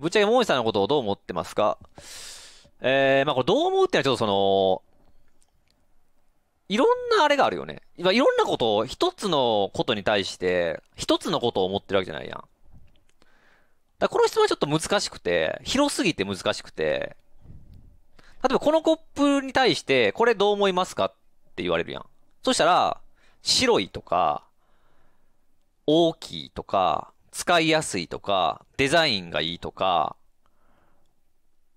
ぶっちゃけーニさんのことをどう思ってますかえー、まあこれどう思うってのはちょっとその、いろんなあれがあるよね。今いろんなことを、一つのことに対して、一つのことを思ってるわけじゃないやん。だこの質問はちょっと難しくて、広すぎて難しくて、例えばこのコップに対して、これどう思いますかって言われるやん。そしたら、白いとか、大きいとか、使いやすいとか、デザインがいいとか、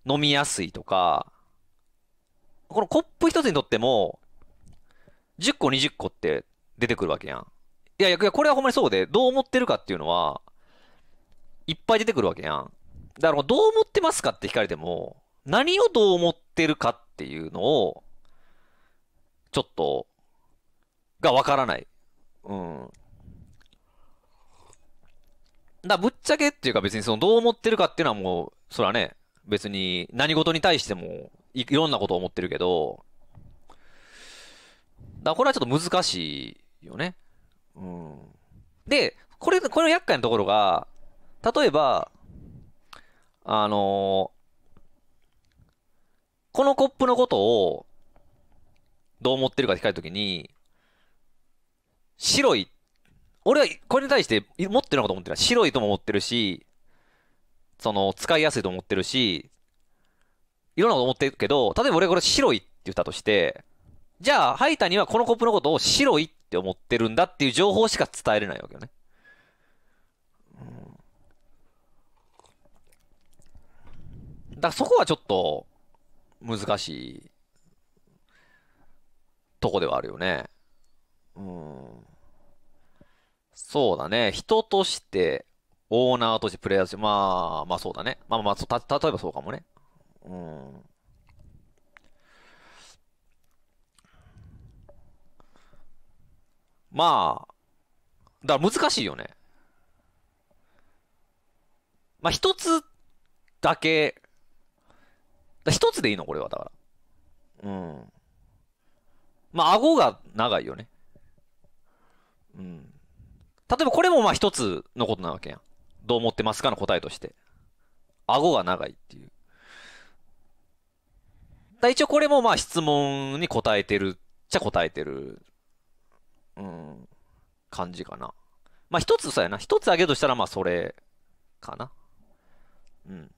飲みやすいとか、このコップ一つにとっても、10個20個って出てくるわけやん。いやいや、これはほんまにそうで、どう思ってるかっていうのは、いっぱい出てくるわけやん。だからどう思ってますかって聞かれても、何をどう思ってるかっていうのを、ちょっと、がわからない。うん。だぶっちゃけっていうか別にそのどう思ってるかっていうのはもう、それはね、別に何事に対してもいろんなことを思ってるけど、だこれはちょっと難しいよね。うん。で、これ、これの厄介なところが、例えば、あのー、このコップのことを、どう思ってるかって聞かれたときに、白い俺はこれに対して持ってるのかと思ってる。白いとも思ってるし、その、使いやすいと思ってるし、いろんなこと思ってるけど、例えば俺これ白いって言ったとして、じゃあ、ハイタにはこのコップのことを白いって思ってるんだっていう情報しか伝えれないわけよね。うん、だからそこはちょっと難しいとこではあるよね。うん。そうだね。人として、オーナーとして、プレイヤーとして、まあ、まあそうだね。まあまあ、た、例えばそうかもね。うん。まあ、だから難しいよね。まあ一つだけ、一つでいいのこれは、だから。うん。まあ顎が長いよね。うん。例えばこれもまあ一つのことなわけやん。どう思ってますかの答えとして。顎が長いっていう。だ一応これもまあ質問に答えてるっちゃ答えてる、うん、感じかな。まあ一つそうやな。一つあげるとしたらまあそれかな。うん。